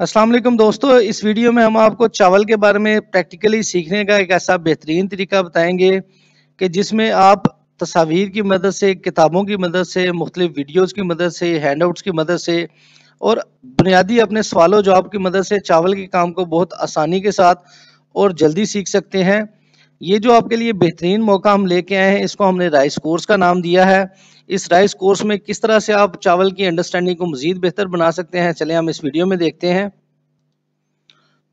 असलम दोस्तों इस वीडियो में हम आपको चावल के बारे में प्रैक्टिकली सीखने का एक ऐसा बेहतरीन तरीका बताएंगे कि जिसमें आप तस्वीर की मदद से किताबों की मदद से मुख्तलिफ वीडियोस की मदद से हैंड आउट्स की मदद से और बुनियादी अपने सवालों जवाब की मदद से चावल के काम को बहुत आसानी के साथ और जल्दी सीख सकते हैं ये जो आपके लिए बेहतरीन मौका हम लेके आए हैं इसको हमने राइस कोर्स का नाम दिया है इस राइस कोर्स में किस तरह से आप चावल की अंडरस्टैंडिंग को मजीद बेहतर बना सकते हैं चले हम इस वीडियो में देखते हैं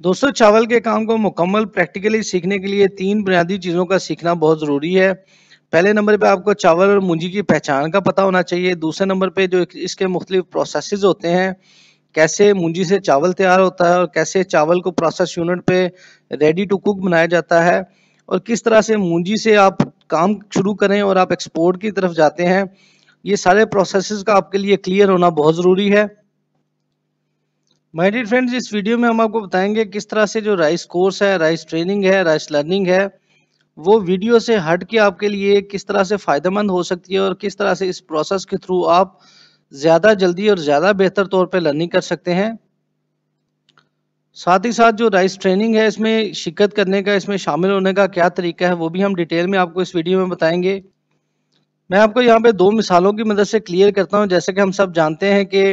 दोस्तों चावल के काम को मुकम्मल प्रैक्टिकली सीखने के लिए तीन बुनियादी चीज़ों का सीखना बहुत ज़रूरी है पहले नंबर पे आपको चावल और मुंजी की पहचान का पता होना चाहिए दूसरे नंबर पे जो इसके मुख्तलिफ प्रोसेस होते हैं कैसे मुंजी से चावल तैयार होता है और कैसे चावल को प्रोसेस यूनिट पे रेडी टू कुक बनाया जाता है और किस तरह से मुंजी से आप काम शुरू करें और आप एक्सपोर्ट की तरफ जाते हैं ये सारे प्रोसेस का आपके लिए क्लियर होना बहुत ज़रूरी है माय डियर फ्रेंड्स इस वीडियो में हम आपको बताएंगे किस तरह से जो राइस कोर्स है राइस ट्रेनिंग है राइस लर्निंग है वो वीडियो से हट के आपके लिए किस तरह से फ़ायदेमंद हो सकती है और किस तरह से इस प्रोसेस के थ्रू आप ज़्यादा जल्दी और ज़्यादा बेहतर तौर पर लर्निंग कर सकते हैं साथ ही साथ जो राइस ट्रेनिंग है इसमें शिरकत करने का इसमें शामिल होने का क्या तरीका है वो भी हम डिटेल में आपको इस वीडियो में बताएंगे मैं आपको यहाँ पे दो मिसालों की मदद से क्लियर करता हूँ जैसे कि हम सब जानते हैं कि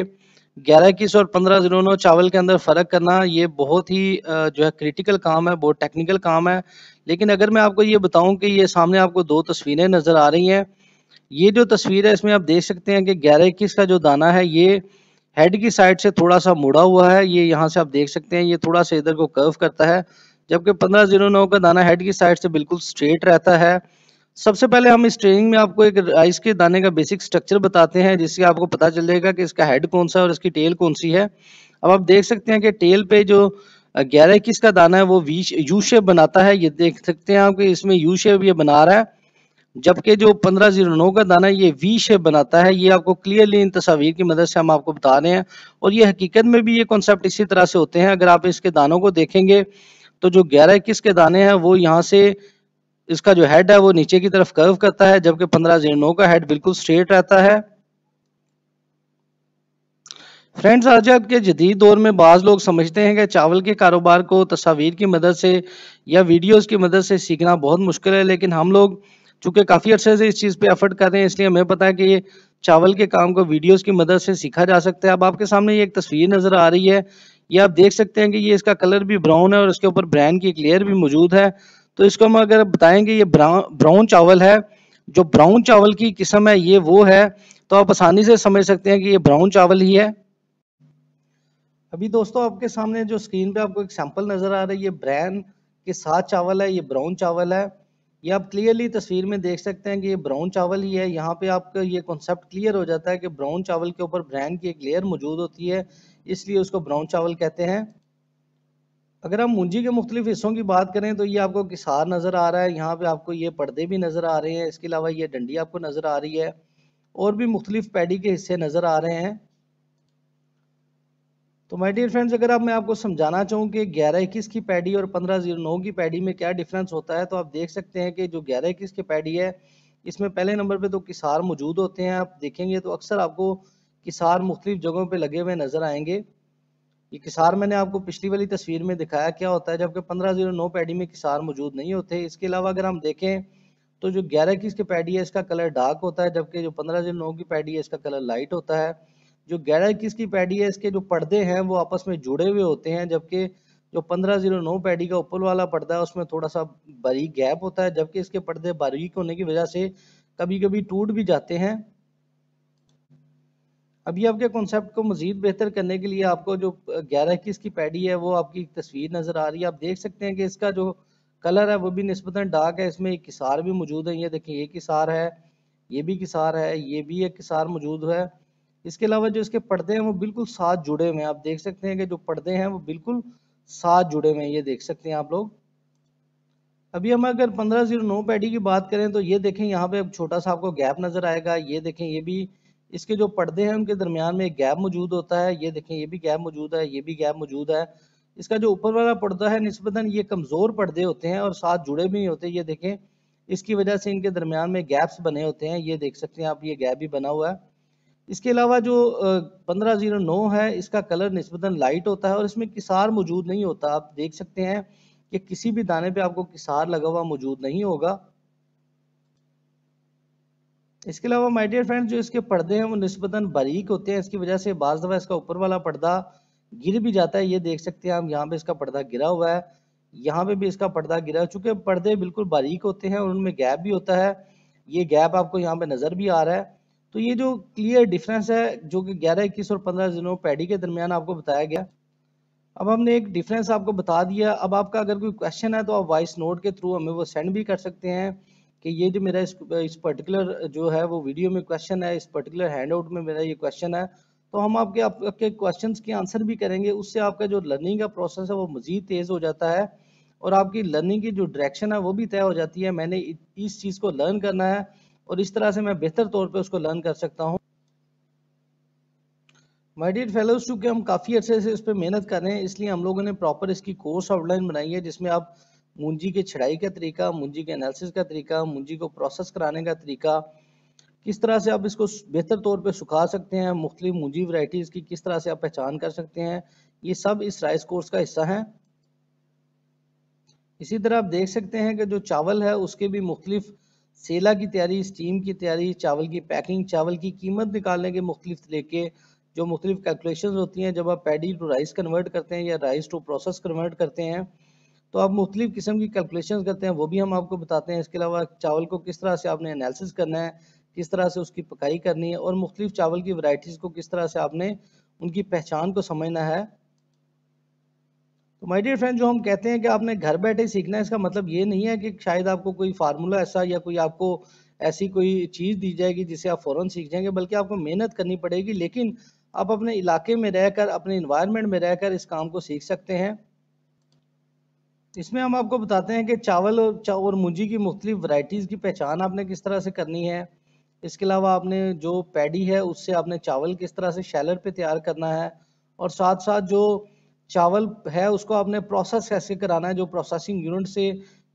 ग्यारह इक्कीस और पंद्रह नौ चावल के अंदर फ़र्क करना ये बहुत ही जो है क्रिटिकल काम है बहुत टेक्निकल काम है लेकिन अगर मैं आपको ये बताऊँ कि ये सामने आपको दो तस्वीरें नज़र आ रही हैं ये जो तस्वीर है इसमें आप देख सकते हैं कि ग्यारह इक्कीस का जो दाना है ये हेड की साइड से थोड़ा सा मुड़ा हुआ है ये यहाँ से आप देख सकते हैं ये थोड़ा सा इधर को कर्व करता है जबकि पंद्रह जीरो नौ का दाना हेड की साइड से बिल्कुल स्ट्रेट रहता है सबसे पहले हम इस ट्रेनिंग में आपको एक राइस के दाने का बेसिक स्ट्रक्चर बताते हैं जिससे आपको पता चल जाएगा कि इसका हेड कौन सा और इसकी टेल कौन सी है अब आप देख सकते हैं कि टेल पे जो ग्यारह इक्कीस का दाना है वो वी यू शेप बनाता है ये देख सकते हैं आप कि इसमें यू शेप ये बना रहा है जबकि जो पंद्रह जीरो नौ का दाना ये वी शेप बनाता है ये आपको क्लियरली इन तस्वीर की मदद से हम आपको बता रहे हैं और ये हकीकत में भी ये कॉन्सेप्ट इसी तरह से होते हैं अगर आप इसके दानों को देखेंगे तो जो ग्यारह इक्कीस के दाने हैं वो यहाँ से इसका जो हेड है वो नीचे की तरफ कर्व करता है जबकि पंद्रह जीरो नौ का हेड बिल्कुल स्ट्रेट रहता है फ्रेंड्स आज आपके जदीद दौर में बाज़ लोग समझते हैं कि चावल के कारोबार को तस्वीर की मदद से या वीडियोस की मदद से सीखना बहुत मुश्किल है लेकिन हम लोग चूंकि काफ़ी अर्से से इस चीज़ पे एफर्ट कर रहे हैं इसलिए हमें पता है कि ये चावल के काम को वीडियोस की मदद से सीखा जा सकता है अब आपके सामने ये एक तस्वीर नज़र आ रही है ये आप देख सकते हैं कि ये इसका कलर भी ब्राउन है और इसके ऊपर ब्रांड की एक लेयर भी मौजूद है तो इसको हम अगर बताएंगे ये ब्राउन चावल है जो ब्राउन चावल की किस्म है ये वो है तो आप आसानी से समझ सकते हैं कि ये ब्राउन चावल ही है अभी दोस्तों आपके सामने जो स्क्रीन पे आपको एक सैंपल नज़र आ रहा है ये ब्रैन के साथ चावल है ये ब्राउन चावल है ये आप क्लियरली तस्वीर में देख सकते हैं कि ये ब्राउन चावल ही है यहाँ पे आपका ये कॉन्सेप्ट क्लियर हो जाता है कि ब्राउन चावल के ऊपर ब्रैन की एक लेयर मौजूद होती है इसलिए उसको ब्राउन चावल कहते हैं अगर हम मुंजी के मुख्तलिफ हिस्सों की बात करें तो ये आपको किसार नज़र आ रहा है यहाँ पे आपको ये पर्दे भी नज़र आ रहे हैं इसके अलावा ये डंडी आपको नज़र आ रही है और भी मुख्तलिफ पैडी के हिस्से नज़र आ रहे हैं तो माय डियर फ्रेंड्स अगर आप मैं आपको समझाना चाहूँ कि ग्यारह इक्कीस की पैडी और पंद्रह जीरो नौ की पैडी में क्या डिफरेंस होता है तो आप देख सकते हैं कि जो ग्यारह इक्कीस की पैडी है इसमें पहले नंबर पे तो किसार मौजूद होते हैं आप देखेंगे तो अक्सर आपको किसार मुख्तलिफ जगहों पर लगे हुए नजर आएंगे ये किसार मैंने आपको पिछली वाली तस्वीर में दिखाया क्या होता है जबकि पंद्रह जीरो नौ पैडी में किसार मौजूद नहीं होते इसके अलावा अगर हम देखें तो जो ग्यारह इक्कीस की पैडी है इसका कलर डार्क होता है जबकि जो पंद्रह जीरो नौ की पैडी है इसका कलर लाइट होता है जो ग्यारह इक्कीस की पैडी है इसके जो पर्दे हैं वो आपस में जुड़े हुए होते हैं जबकि जो पंद्रह जीरो नौ पैडी का ऊपर वाला पर्दा है उसमें थोड़ा सा बारीक गैप होता है जबकि इसके पर्दे बारीक होने की वजह से कभी कभी टूट भी जाते हैं अभी आपके कॉन्सेप्ट को मजीद बेहतर करने के लिए आपको जो ग्यारह इक्कीस की पैडी है वो आपकी तस्वीर नज़र आ रही है आप देख सकते हैं कि इसका जो कलर है वो भी नस्बता डार्क है इसमें एक किसार भी मौजूद है ये देखिए ये किसार है ये भी किसार है ये भी एक किसार मौजूद है इसके अलावा जो इसके पर्दे हैं वो बिल्कुल साथ जुड़े हुए हैं आप देख सकते हैं कि जो पर्दे हैं वो बिल्कुल साथ जुड़े हुए हैं ये देख सकते हैं आप लोग अभी हम अगर पंद्रह जीरो नौ पैडी की बात करें तो ये देखें यहाँ पे छोटा सा आपको गैप नजर आएगा ये देखें ये भी इसके जो पर्दे हैं उनके दरमियान में एक गैप मौजूद होता है ये देखें ये भी गैप मौजूद है ये भी गैप मौजूद है इसका जो ऊपर वाला पर्दा है नस्बता ये कमज़ोर पर्दे होते हैं और साथ जुड़े भी होते हैं ये देखें इसकी वजह से इनके दरमियान में गैप्स बने होते हैं ये देख सकते हैं आप ये गैप भी बना हुआ है इसके अलावा जो पंद्रह ज़ीरो नौ है इसका कलर नस्बता लाइट होता है और इसमें किसार मौजूद नहीं होता आप देख सकते हैं कि किसी भी दाने पे आपको किसार लगा हुआ मौजूद नहीं होगा इसके अलावा माय डियर फ्रेंड जो इसके पर्दे हैं वो नस्बता बारीक होते हैं इसकी वजह से बाज़ दफ़ा इसका ऊपर वाला पर्दा गिर भी जाता है ये देख सकते हैं हम यहाँ पे इसका पर्दा गिरा हुआ है यहाँ पे भी इसका पर्दा गिरा चूंकि पर्दे बिल्कुल बारीक होते हैं और उनमें गैप भी होता है ये गैप आपको यहाँ पे नज़र भी आ रहा है तो ये जो क्लियर डिफरेंस है जो कि ग्यारह इक्कीस और पंद्रह जिनो पैडी के दरमियान आपको बताया गया अब हमने एक डिफरेंस आपको बता दिया अब आपका अगर कोई क्वेश्चन है तो आप वॉइस नोट के थ्रू हमें वो सेंड भी कर सकते हैं कि ये जो मेरा इस, इस पर्टिकुलर जो है वो वीडियो में क्वेश्चन है इस पर्टिकुलर हैंड आउट में मेरा ये क्वेश्चन है तो हम आपके आपके क्वेश्चन के आंसर भी करेंगे उससे आपका जो लर्निंग का प्रोसेस है वो मज़ीद तेज़ हो जाता है और आपकी लर्निंग की जो डायरेक्शन है वो भी तय हो जाती है मैंने इस चीज़ को लर्न करना है और इस तरह से मैं बेहतर तौर पे उसको लर्न कर सकता हूँ माय डियर फेलोज चूँकि हम काफ़ी अच्छे से इस पर मेहनत कर रहे हैं इसलिए हम लोगों ने प्रॉपर इसकी कोर्स आउटलाइन बनाई है जिसमें आप मुंजी के छड़ाई का तरीका मुंजी के एनालिसिस का तरीका मुंजी को प्रोसेस कराने का तरीका किस तरह से आप इसको बेहतर तौर पे सुखा सकते हैं मुख्तलि मुंजी वराइटीज़ की किस तरह से आप पहचान कर सकते हैं ये सब इस राइस कोर्स का हिस्सा है इसी तरह आप देख सकते हैं कि जो चावल है उसके भी मुख्तलिफ़ सेला की तैयारी स्टीम की तैयारी चावल की पैकिंग चावल की कीमत निकालने के मुख्तलिफ तरीके जो मुख्तलिफ कैलकुलेशन होती हैं जब आप पैडी टू राइस कन्वर्ट करते हैं या राइस टू प्रोसेस कन्वर्ट करते हैं तो आप मुख्तलिफ किस्म की कैलकुलेशन करते हैं वो भी हम आपको बताते हैं इसके अलावा चावल को किस तरह से आपने एनालिसिस करना है किस तरह से उसकी पकाई करनी है और मुख्तलिफ चावल की वराइटीज़ को किस तरह से आपने उनकी पहचान को समझना है तो माय डियर फ्रेंड जो हम कहते हैं कि आपने घर बैठे सीखना है इसका मतलब ये नहीं है कि शायद आपको कोई फार्मूला ऐसा या कोई आपको ऐसी कोई चीज़ दी जाएगी जिसे आप फ़ौरन सीख जाएंगे बल्कि आपको मेहनत करनी पड़ेगी लेकिन आप अपने इलाके में रहकर अपने इन्वायरमेंट में रहकर इस काम को सीख सकते हैं इसमें हम आपको बताते हैं कि चावल और चा और मुंजी की मुख्तलि वराइटीज़ की पहचान आपने किस तरह से करनी है इसके अलावा आपने जो पैडी है उससे आपने चावल किस तरह से शैलर पे तैयार करना है और साथ साथ जो चावल है उसको आपने प्रोसेस कैसे कराना है जो प्रोसेसिंग यूनिट से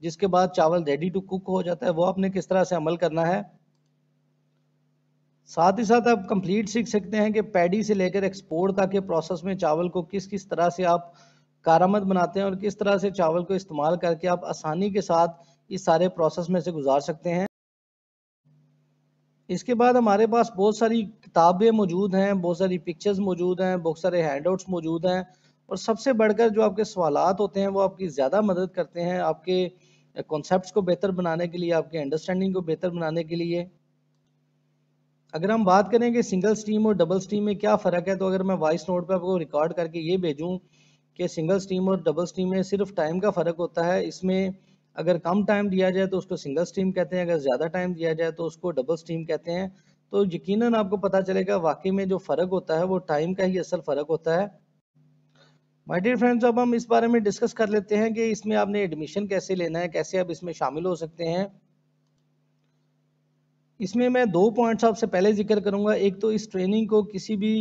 जिसके बाद चावल रेडी टू कुक हो जाता है वो आपने किस तरह से अमल करना है साथ ही साथ आप कंप्लीट सीख सकते हैं कि पैडी से लेकर एक्सपोर्ट तक के प्रोसेस में चावल को किस किस तरह से आप कारामद बनाते हैं और किस तरह से चावल को इस्तेमाल करके आप आसानी के साथ इस सारे प्रोसेस में से गुजार सकते हैं इसके बाद हमारे पास बहुत सारी किताबें मौजूद हैं बहुत सारी पिक्चर्स मौजूद हैं बहुत सारे हैंड मौजूद हैं और सबसे बढ़कर जो आपके सवाल होते हैं वो आपकी ज़्यादा मदद करते हैं आपके कॉन्सेप्ट को बेहतर बनाने के लिए आपके अंडरस्टैंडिंग को बेहतर बनाने के लिए अगर हम बात करें कि सिंगल स्ट्रीम और डबल स्ट्रीम में क्या फ़र्क है तो अगर मैं वॉइस नोट पे आपको रिकॉर्ड करके ये भेजूं कि सिंगल स्ट्रीम और डबल स्ट्रीम में सिर्फ टाइम का फ़र्क होता है इसमें अगर कम टाइम दिया जाए तो उसको सिंगल स्ट्रीम कहते हैं अगर ज़्यादा टाइम दिया जाए तो उसको डबल स्ट्रीम कहते हैं तो यकीनन आपको पता चलेगा वाकई में जो फ़र्क होता है वो टाइम का ही असल फ़र्क होता है माय डियर फ्रेंड्स अब हम इस बारे में डिस्कस कर लेते हैं कि इसमें आपने एडमिशन कैसे लेना है कैसे आप इसमें शामिल हो सकते हैं इसमें मैं दो पॉइंट्स आपसे पहले जिक्र करूंगा एक तो इस ट्रेनिंग को किसी भी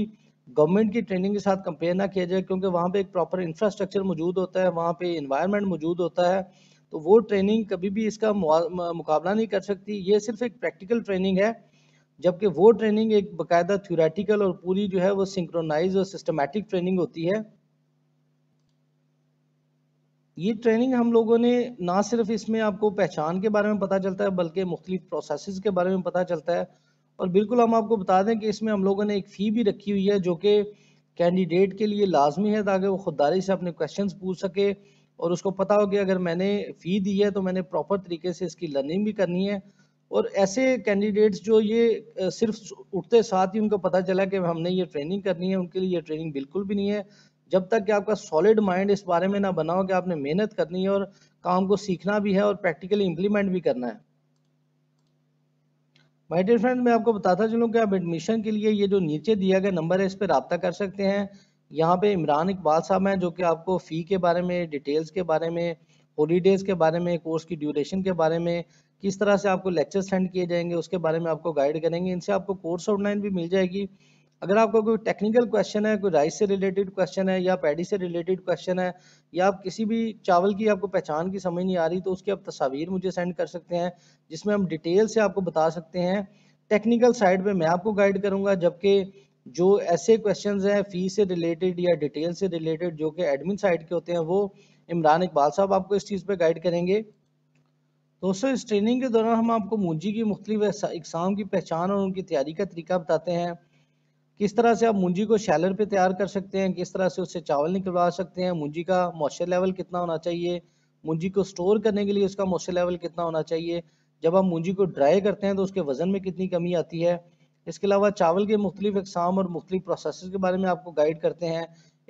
गवर्नमेंट की ट्रेनिंग के साथ कंपेयर ना किया जाए क्योंकि वहाँ पे एक प्रॉपर इंफ्रास्ट्रक्चर मौजूद होता है वहाँ पे इन्वायरमेंट मौजूद होता है तो वो ट्रेनिंग कभी भी इसका मुकाबला नहीं कर सकती ये सिर्फ एक प्रैक्टिकल ट्रेनिंग है जबकि वो ट्रेनिंग एक बाकायदा थ्योरेटिकल और पूरी जो है वो सिंक्रोनाइज और सिस्टमेटिक ट्रेनिंग होती है ये ट्रेनिंग हम लोगों ने ना सिर्फ इसमें आपको पहचान के बारे में पता चलता है बल्कि मुख्तलिफ प्रोसेस के बारे में पता चलता है और बिल्कुल हम आपको बता दें कि इसमें हम लोगों ने एक फ़ी भी रखी हुई है जो कि कैंडिडेट के लिए लाजमी है ताकि वो खुददारी से अपने क्वेश्चन पूछ सके और उसको पता हो कि अगर मैंने फ़ी दी है तो मैंने प्रॉपर तरीके से इसकी लर्निंग भी करनी है और ऐसे कैंडिडेट्स जो ये सिर्फ उठते साथ ही उनको पता चला कि हमने ये ट्रेनिंग करनी है उनके लिए ये ट्रेनिंग बिल्कुल भी नहीं है जब तक कि आपका सॉलिड माइंड इस बारे में ना बना हो कि आपने मेहनत करनी है और काम को सीखना भी है और प्रैक्टिकली इम्प्लीमेंट भी करना है माई डियर फ्रेंड मैं आपको बताता चलूँ कि आप एडमिशन के लिए ये जो नीचे दिया गया नंबर है इस पर रबता कर सकते हैं यहाँ पे इमरान इकबाल साहब हैं जो कि आपको फ़ी के बारे में डिटेल्स के बारे में हॉलीडेज़ के बारे में कोर्स की ड्यूरेशन के बारे में किस तरह से आपको लेक्चर सेंड किए जाएंगे उसके बारे में आपको गाइड करेंगे इनसे आपको कोर्स ऑनलाइन भी मिल जाएगी अगर आपका कोई टेक्निकल क्वेश्चन है कोई राइस से रिलेटेड क्वेश्चन है या पैडी से रिलेटेड क्वेश्चन है या आप किसी भी चावल की आपको पहचान की समझ नहीं आ रही तो उसकी आप तस्वीर मुझे सेंड कर सकते हैं जिसमें हम डिटेल से आपको बता सकते हैं टेक्निकल साइड पर मैं आपको गाइड करूँगा जबकि जो ऐसे क्वेश्चन हैं फीस से रिलेटेड या डिटेल से रिलेटेड जो कि एडमिन साइड के होते हैं वो इमरान इकबाल साहब आपको इस चीज़ पर गाइड करेंगे दोस्तों इस ट्रेनिंग के दौरान हम आपको मुंजी की मुख्तलिफ इकसाम की पहचान और उनकी तैयारी का तरीका बताते हैं किस तरह से आप मुंजी को शैलर पे तैयार कर सकते हैं किस तरह से उससे चावल निकलवा सकते हैं मुंजी का मॉइस्चर लेवल कितना होना चाहिए मुंजी को स्टोर करने के लिए उसका मॉइस्चर लेवल कितना होना चाहिए जब आप मुंजी को ड्राई करते हैं तो उसके वजन में कितनी कमी आती है इसके अलावा चावल के मुख्तलिफ अकसाम और मुख्तलिफ प्रोसेस के बारे में आपको गाइड करते हैं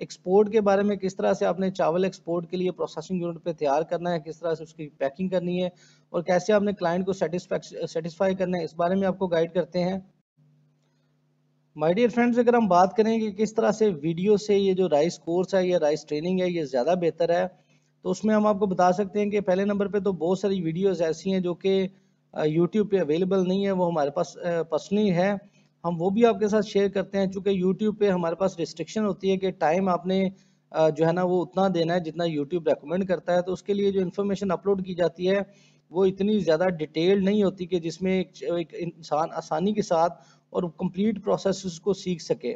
एक्सपोर्ट के बारे में किस तरह से आपने चावल एक्सपोर्ट के लिए प्रोसेसिंग यूनिट पे तैयार करना है किस तरह से उसकी पैकिंग करनी है और कैसे आपने क्लाइंट को सेटिस्फाई करना है इस बारे में आपको गाइड करते हैं माय डियर फ्रेंड्स अगर हम बात करें कि किस तरह से वीडियो से ये जो राइस कोर्स है या राइस ट्रेनिंग है ये ज़्यादा बेहतर है तो उसमें हम आपको बता सकते हैं कि पहले नंबर पे तो बहुत सारी वीडियोस ऐसी हैं जो कि यूट्यूब पे अवेलेबल नहीं है वो हमारे पास पर्सनली है हम वो भी आपके साथ शेयर करते हैं चूँकि यूट्यूब पर हमारे पास रिस्ट्रिक्शन होती है कि टाइम आपने जो है ना वो उतना देना है जितना यूट्यूब रिकमेंड करता है तो उसके लिए जो इन्फॉर्मेशन अपलोड की जाती है वो इतनी ज़्यादा डिटेल्ड नहीं होती कि जिसमें एक इंसान आसानी के साथ और कंप्लीट प्रोसेस को सीख सके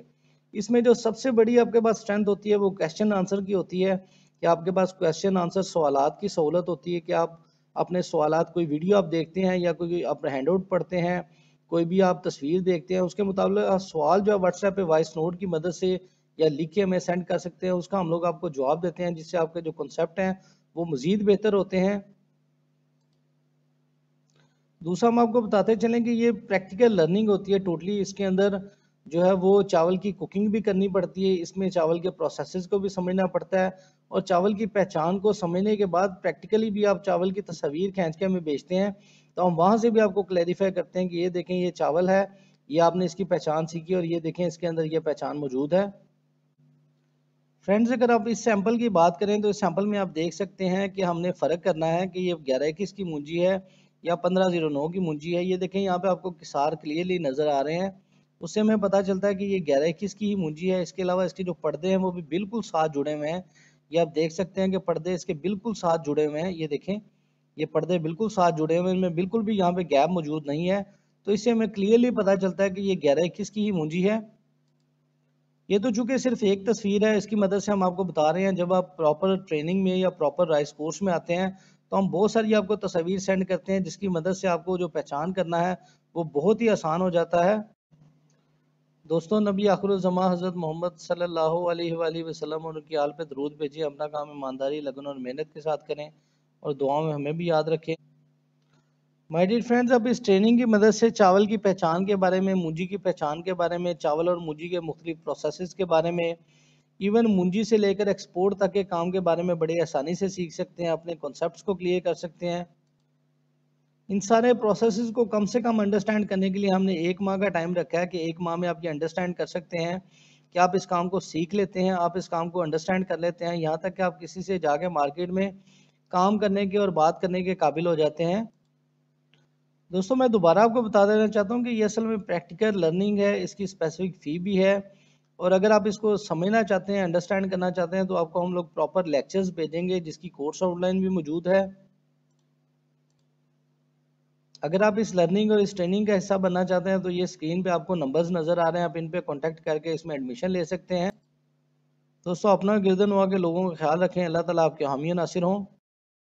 इसमें जो सबसे बड़ी आपके पास स्ट्रेंथ होती है वो क्वेश्चन आंसर की होती है कि आपके पास क्वेश्चन आंसर सवाल की सहूलत होती है कि आप अपने सवाल कोई वीडियो आप देखते हैं या कोई आप हैंड आउट पढ़ते हैं कोई भी आप तस्वीर देखते हैं उसके मुताबिक सवाल जो है व्हाट्सएप पे वॉइस नोट की मदद से या लिख के हमें सेंड कर सकते हैं उसका हम लोग आपको जवाब देते हैं जिससे आपके जो कॉन्सेप्ट हैं वो मज़ीद बेहतर होते हैं दूसरा हम आपको बताते चलें कि ये प्रैक्टिकल लर्निंग होती है टोटली इसके अंदर जो है वो चावल की कुकिंग भी करनी पड़ती है इसमें चावल के प्रोसेस को भी समझना पड़ता है और चावल की पहचान को समझने के बाद प्रैक्टिकली भी आप चावल की तस्वीर खींच के हमें बेचते हैं तो हम वहाँ से भी आपको क्लैरिफाई करते हैं कि ये देखें ये चावल है ये आपने इसकी पहचान सीखी और ये देखें इसके अंदर ये पहचान मौजूद है फ्रेंड्स अगर आप इस सैंपल की बात करें तो इस सैंपल में आप देख सकते हैं कि हमने फ़र्क करना है कि ये ग्यारह इक्कीस की मुंजी है या पंद्रह जीरो नौ की मुंजी है ये देखें यहाँ पे आपको किसार क्लियरली नजर आ रहे हैं उससे हमें पता चलता है कि ये ग्यारह इक्कीस की ही मुंजी है इसके अलावा इसके जो पर्दे हैं वो भी बिल्कुल साथ जुड़े हुए हैं ये आप देख सकते हैं कि पर्दे इसके बिल्कुल साथ जुड़े हुए हैं ये देखें ये पर्दे बिल्कुल साथ जुड़े हुए हैं इनमें बिल्कुल भी यहाँ पे गैप मौजूद नहीं है तो इससे हमें क्लियरली पता चलता है कि ये ग्यारह इक्कीस की ही मुंजी है ये तो चूंकि सिर्फ एक तस्वीर है इसकी मदद से हम आपको बता रहे हैं जब आप प्रॉपर ट्रेनिंग में या प्रॉपर राइस कोर्स में आते हैं तो हम बहुत सारी आपको तस्वीर सेंड करते हैं जिसकी मदद से आपको जो पहचान करना है वो बहुत ही आसान हो जाता है दोस्तों नबी आखरुलजमा हज़रत मोहम्मद सल्लल्लाहु वसलम और उनकी आल पर दरूद भेजिए अपना काम ईमानदारी लगन और मेहनत के साथ करें और दुआओं में हमें भी याद रखें माय डियर फ्रेंड्स अब इस ट्रेनिंग की मदद से चावल की पहचान के बारे में मूजी की पहचान के बारे में चावल और मूजी के मुख्तलिफ प्रोसेस के बारे में इवन मुंजी से लेकर एक्सपोर्ट तक के काम के बारे में बड़ी आसानी से सीख सकते हैं अपने कॉन्सेप्ट को क्लियर कर सकते हैं इन सारे प्रोसेस को कम से कम अंडरस्टैंड करने के लिए हमने एक माह का टाइम रखा है कि एक माह में आप ये अंडरस्टैंड कर सकते हैं कि आप इस काम को सीख लेते हैं आप इस काम को अंडरस्टैंड कर लेते हैं यहाँ तक कि आप किसी से जाके मार्केट में काम करने के और बात करने के काबिल हो जाते हैं दोस्तों मैं दोबारा आपको बता देना चाहता हूँ कि ये असल में प्रैक्टिकल लर्निंग है इसकी स्पेसिफिक फ़ी भी है और अगर आप इसको समझना चाहते हैं अंडरस्टैंड करना चाहते हैं तो आपको हम लोग प्रॉपर लेक्चर्स भेजेंगे जिसकी कोर्स आउटलाइन भी मौजूद है अगर आप इस लर्निंग और इस ट्रेनिंग का हिस्सा बनना चाहते हैं तो ये स्क्रीन पे आपको नंबर्स नज़र आ रहे हैं आप इन पे कॉन्टेक्ट करके इसमें एडमिशन ले सकते हैं दोस्तों अपना गिरदन हुआ के लोगों का ख्याल रखें अल्लाह ताला आपके हामी नासिर हों